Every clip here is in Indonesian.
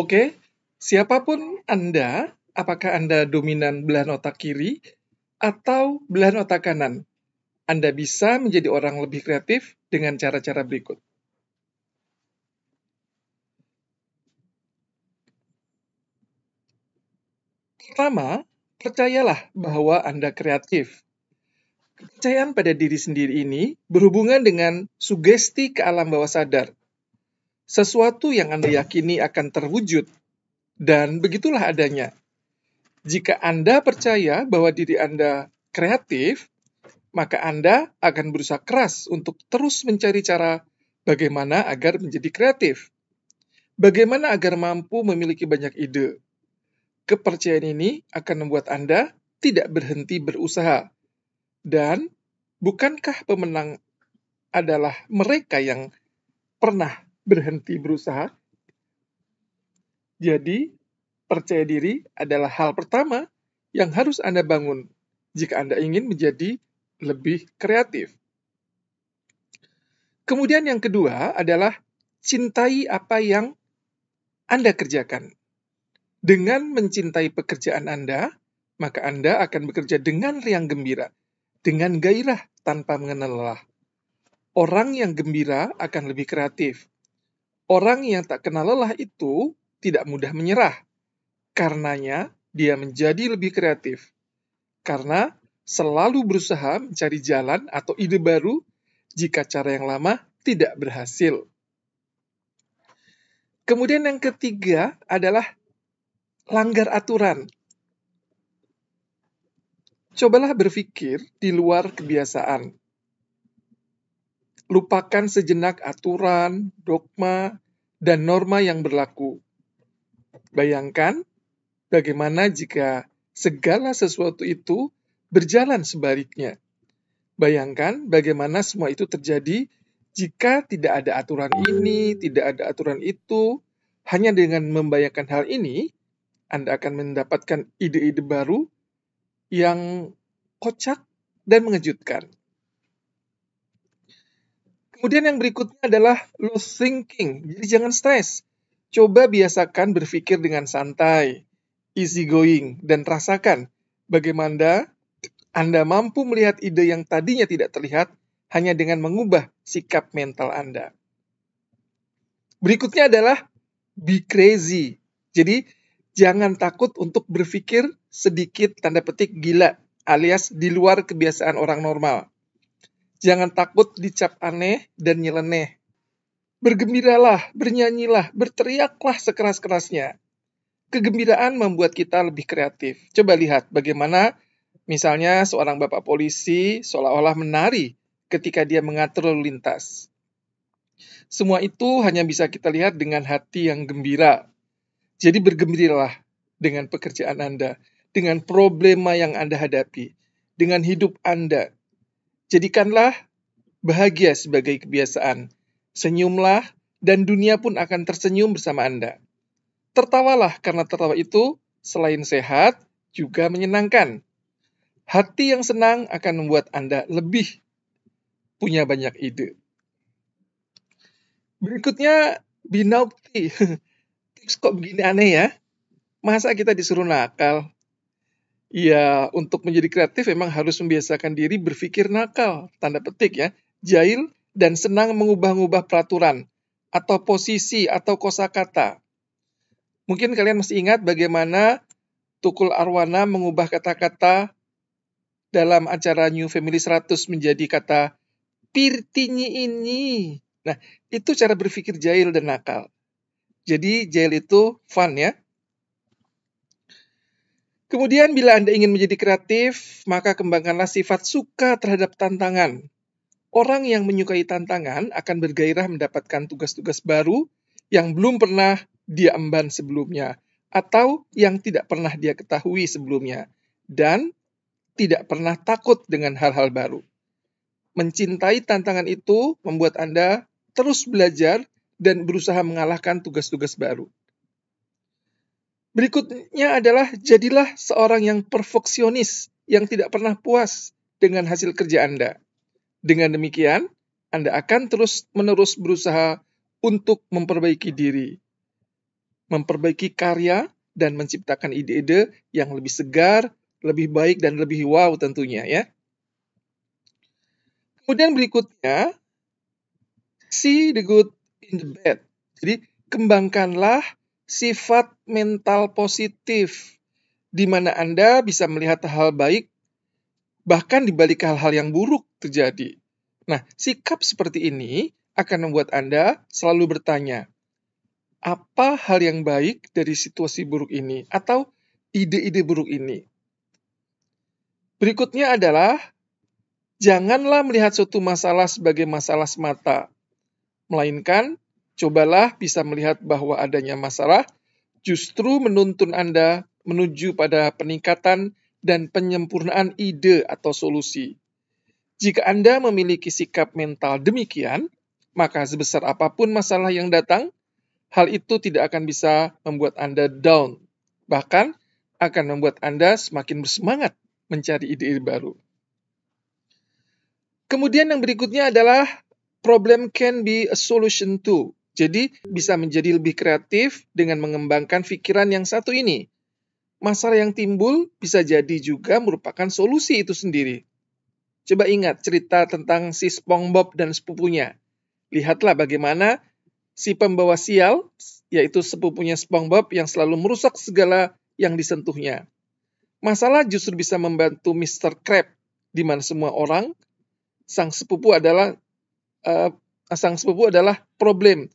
Oke, siapapun Anda, apakah Anda dominan belahan otak kiri atau belahan otak kanan? Anda bisa menjadi orang lebih kreatif dengan cara-cara berikut. Pertama, percayalah bahwa Anda kreatif. Kepercayaan pada diri sendiri ini berhubungan dengan sugesti ke alam bawah sadar sesuatu yang Anda yakini akan terwujud, dan begitulah adanya. Jika Anda percaya bahwa diri Anda kreatif, maka Anda akan berusaha keras untuk terus mencari cara bagaimana agar menjadi kreatif. Bagaimana agar mampu memiliki banyak ide. Kepercayaan ini akan membuat Anda tidak berhenti berusaha. Dan bukankah pemenang adalah mereka yang pernah berhenti berusaha. Jadi, percaya diri adalah hal pertama yang harus Anda bangun jika Anda ingin menjadi lebih kreatif. Kemudian yang kedua adalah cintai apa yang Anda kerjakan. Dengan mencintai pekerjaan Anda, maka Anda akan bekerja dengan riang gembira, dengan gairah tanpa mengenal lelah. Orang yang gembira akan lebih kreatif, Orang yang tak kenal lelah itu tidak mudah menyerah. Karenanya, dia menjadi lebih kreatif. Karena selalu berusaha mencari jalan atau ide baru jika cara yang lama tidak berhasil. Kemudian yang ketiga adalah langgar aturan. Cobalah berpikir di luar kebiasaan lupakan sejenak aturan, dogma, dan norma yang berlaku. Bayangkan bagaimana jika segala sesuatu itu berjalan sebaliknya. Bayangkan bagaimana semua itu terjadi jika tidak ada aturan ini, tidak ada aturan itu. Hanya dengan membayangkan hal ini, Anda akan mendapatkan ide-ide baru yang kocak dan mengejutkan. Kemudian yang berikutnya adalah loose thinking. Jadi jangan stres. Coba biasakan berpikir dengan santai, easy going, dan rasakan bagaimana Anda mampu melihat ide yang tadinya tidak terlihat hanya dengan mengubah sikap mental Anda. Berikutnya adalah be crazy. Jadi jangan takut untuk berpikir sedikit tanda petik gila alias di luar kebiasaan orang normal. Jangan takut dicap aneh dan nyeleneh. Bergembiralah, bernyanyilah, berteriaklah sekeras-kerasnya. Kegembiraan membuat kita lebih kreatif. Coba lihat bagaimana misalnya seorang bapak polisi seolah-olah menari ketika dia mengatur lalu lintas. Semua itu hanya bisa kita lihat dengan hati yang gembira. Jadi bergembiralah dengan pekerjaan Anda, dengan problema yang Anda hadapi, dengan hidup Anda, Jadikanlah bahagia sebagai kebiasaan. Senyumlah dan dunia pun akan tersenyum bersama Anda. Tertawalah karena tertawa itu selain sehat juga menyenangkan. Hati yang senang akan membuat Anda lebih punya banyak ide. Berikutnya binaukti. Tips kok begini aneh ya? Masa kita disuruh nakal? ya untuk menjadi kreatif memang harus membiasakan diri berpikir nakal, tanda petik ya, jahil dan senang mengubah-ubah peraturan atau posisi atau kosakata. Mungkin kalian masih ingat bagaimana Tukul Arwana mengubah kata-kata dalam acara New Family 100 menjadi kata pirtinyi ini. Nah, itu cara berpikir jahil dan nakal. Jadi jahil itu fun ya, Kemudian bila Anda ingin menjadi kreatif, maka kembangkanlah sifat suka terhadap tantangan. Orang yang menyukai tantangan akan bergairah mendapatkan tugas-tugas baru yang belum pernah dia emban sebelumnya atau yang tidak pernah dia ketahui sebelumnya dan tidak pernah takut dengan hal-hal baru. Mencintai tantangan itu membuat Anda terus belajar dan berusaha mengalahkan tugas-tugas baru. Berikutnya adalah jadilah seorang yang perfeksionis, yang tidak pernah puas dengan hasil kerja Anda. Dengan demikian, Anda akan terus-menerus berusaha untuk memperbaiki diri, memperbaiki karya, dan menciptakan ide-ide yang lebih segar, lebih baik, dan lebih wow tentunya ya. Kemudian berikutnya, see the good in the bad. Jadi, kembangkanlah sifat mental positif, di mana Anda bisa melihat hal baik, bahkan dibalik hal-hal yang buruk terjadi. Nah, sikap seperti ini akan membuat Anda selalu bertanya, apa hal yang baik dari situasi buruk ini atau ide-ide buruk ini? Berikutnya adalah janganlah melihat suatu masalah sebagai masalah semata, melainkan cobalah bisa melihat bahwa adanya masalah justru menuntun Anda menuju pada peningkatan dan penyempurnaan ide atau solusi. Jika Anda memiliki sikap mental demikian, maka sebesar apapun masalah yang datang, hal itu tidak akan bisa membuat Anda down. Bahkan akan membuat Anda semakin bersemangat mencari ide-ide baru. Kemudian yang berikutnya adalah problem can be a solution too. Jadi bisa menjadi lebih kreatif dengan mengembangkan pikiran yang satu ini. Masalah yang timbul bisa jadi juga merupakan solusi itu sendiri. Coba ingat cerita tentang si SpongeBob dan sepupunya. Lihatlah bagaimana si pembawa sial, yaitu sepupunya SpongeBob yang selalu merusak segala yang disentuhnya. Masalah justru bisa membantu Mr. Crab, di mana semua orang sang sepupu adalah uh, sang sepupu adalah problem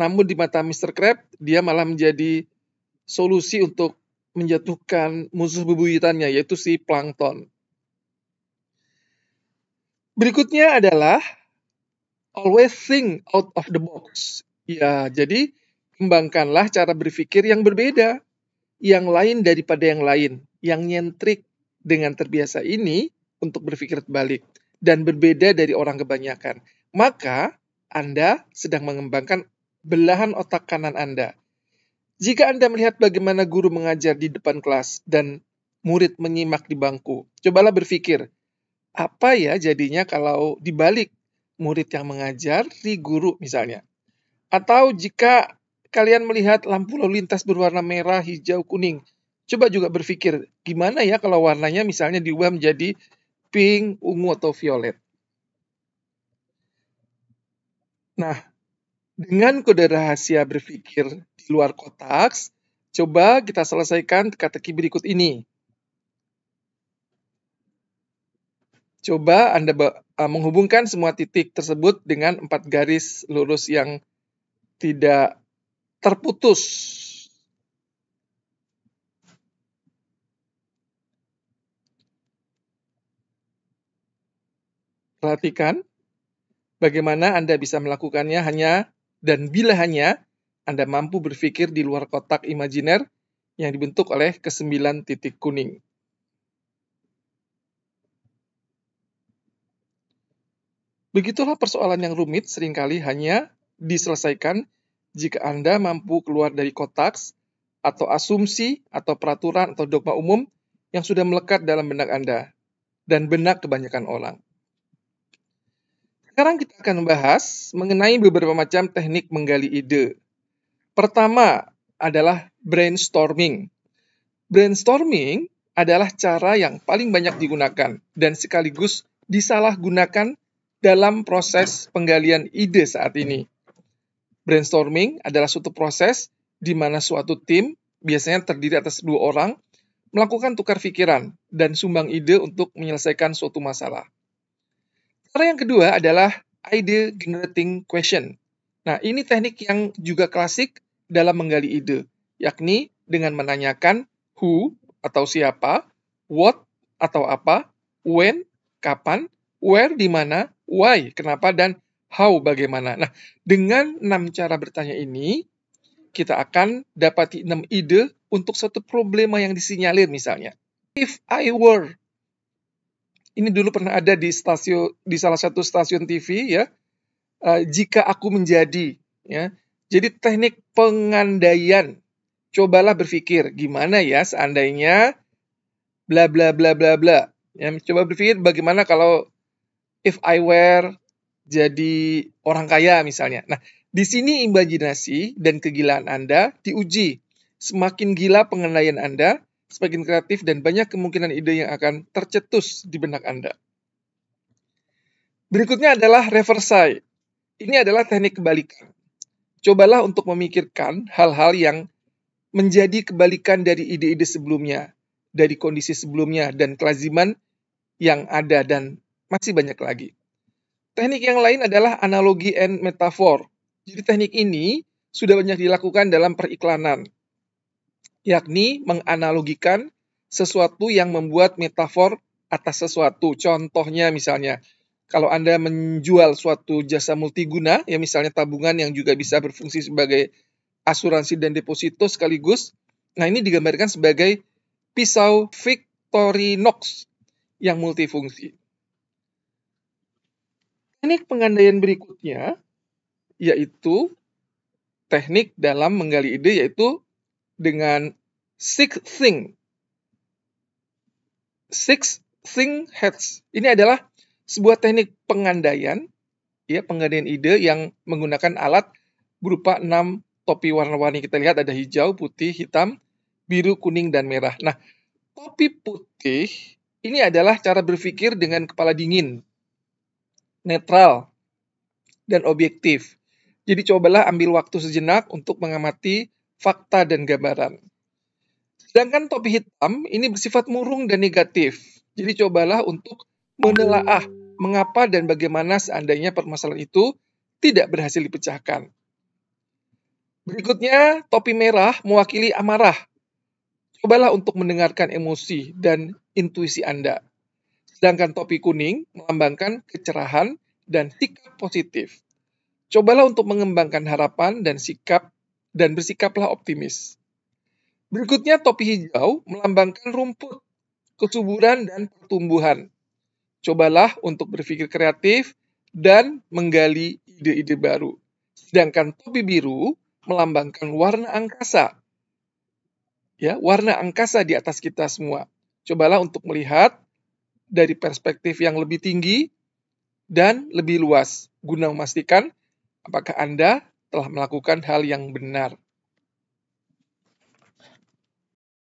namun di mata Mr. Crab, dia malah menjadi solusi untuk menjatuhkan musuh bebuyutannya, yaitu si plankton. Berikutnya adalah always think out of the box. Ya, jadi kembangkanlah cara berpikir yang berbeda, yang lain daripada yang lain, yang nyentrik dengan terbiasa ini untuk berpikir terbalik dan berbeda dari orang kebanyakan. Maka Anda sedang mengembangkan belahan otak kanan Anda. Jika Anda melihat bagaimana guru mengajar di depan kelas dan murid menyimak di bangku, cobalah berpikir, apa ya jadinya kalau dibalik murid yang mengajar di guru misalnya. Atau jika kalian melihat lampu lalu lintas berwarna merah, hijau, kuning, coba juga berpikir, gimana ya kalau warnanya misalnya diubah menjadi pink, ungu, atau violet. Nah, dengan kode rahasia berpikir di luar kotak, coba kita selesaikan teka-teki berikut ini. Coba Anda eh, menghubungkan semua titik tersebut dengan empat garis lurus yang tidak terputus. Perhatikan bagaimana Anda bisa melakukannya hanya dan bila hanya Anda mampu berpikir di luar kotak imajiner yang dibentuk oleh kesembilan titik kuning. Begitulah persoalan yang rumit seringkali hanya diselesaikan jika Anda mampu keluar dari kotak atau asumsi atau peraturan atau dogma umum yang sudah melekat dalam benak Anda dan benak kebanyakan orang. Sekarang kita akan membahas mengenai beberapa macam teknik menggali ide. Pertama adalah brainstorming. Brainstorming adalah cara yang paling banyak digunakan dan sekaligus disalahgunakan dalam proses penggalian ide saat ini. Brainstorming adalah suatu proses di mana suatu tim, biasanya terdiri atas dua orang, melakukan tukar pikiran dan sumbang ide untuk menyelesaikan suatu masalah. Cara yang kedua adalah idea generating question. Nah, ini teknik yang juga klasik dalam menggali ide, yakni dengan menanyakan who atau siapa, what atau apa, when, kapan, where di mana, why, kenapa dan how bagaimana. Nah, dengan enam cara bertanya ini, kita akan dapat enam ide untuk satu problema yang disinyalir misalnya. If I were ini dulu pernah ada di stasiun di salah satu stasiun TV ya. Uh, jika aku menjadi ya. Jadi teknik pengandaian. Cobalah berpikir gimana ya seandainya bla bla bla bla bla. Ya, coba berpikir bagaimana kalau if I were jadi orang kaya misalnya. Nah, di sini imajinasi dan kegilaan Anda diuji. Semakin gila pengandaian Anda, semakin kreatif, dan banyak kemungkinan ide yang akan tercetus di benak Anda. Berikutnya adalah reverse Ini adalah teknik kebalikan. Cobalah untuk memikirkan hal-hal yang menjadi kebalikan dari ide-ide sebelumnya, dari kondisi sebelumnya, dan kelaziman yang ada, dan masih banyak lagi. Teknik yang lain adalah analogi and metafor. Jadi teknik ini sudah banyak dilakukan dalam periklanan yakni menganalogikan sesuatu yang membuat metafor atas sesuatu. Contohnya misalnya, kalau Anda menjual suatu jasa multiguna, ya misalnya tabungan yang juga bisa berfungsi sebagai asuransi dan deposito sekaligus. Nah, ini digambarkan sebagai pisau Victorinox yang multifungsi. Teknik pengandaian berikutnya yaitu teknik dalam menggali ide yaitu dengan six thing. Six thing heads. Ini adalah sebuah teknik pengandaian, ya pengandaian ide yang menggunakan alat berupa enam topi warna-warni. Kita lihat ada hijau, putih, hitam, biru, kuning, dan merah. Nah, topi putih ini adalah cara berpikir dengan kepala dingin, netral, dan objektif. Jadi cobalah ambil waktu sejenak untuk mengamati fakta dan gambaran. Sedangkan topi hitam ini bersifat murung dan negatif. Jadi cobalah untuk menelaah mengapa dan bagaimana seandainya permasalahan itu tidak berhasil dipecahkan. Berikutnya, topi merah mewakili amarah. Cobalah untuk mendengarkan emosi dan intuisi Anda. Sedangkan topi kuning melambangkan kecerahan dan sikap positif. Cobalah untuk mengembangkan harapan dan sikap dan bersikaplah optimis. Berikutnya topi hijau melambangkan rumput, kesuburan, dan pertumbuhan. Cobalah untuk berpikir kreatif dan menggali ide-ide baru. Sedangkan topi biru melambangkan warna angkasa. Ya, warna angkasa di atas kita semua. Cobalah untuk melihat dari perspektif yang lebih tinggi dan lebih luas guna memastikan apakah Anda telah melakukan hal yang benar.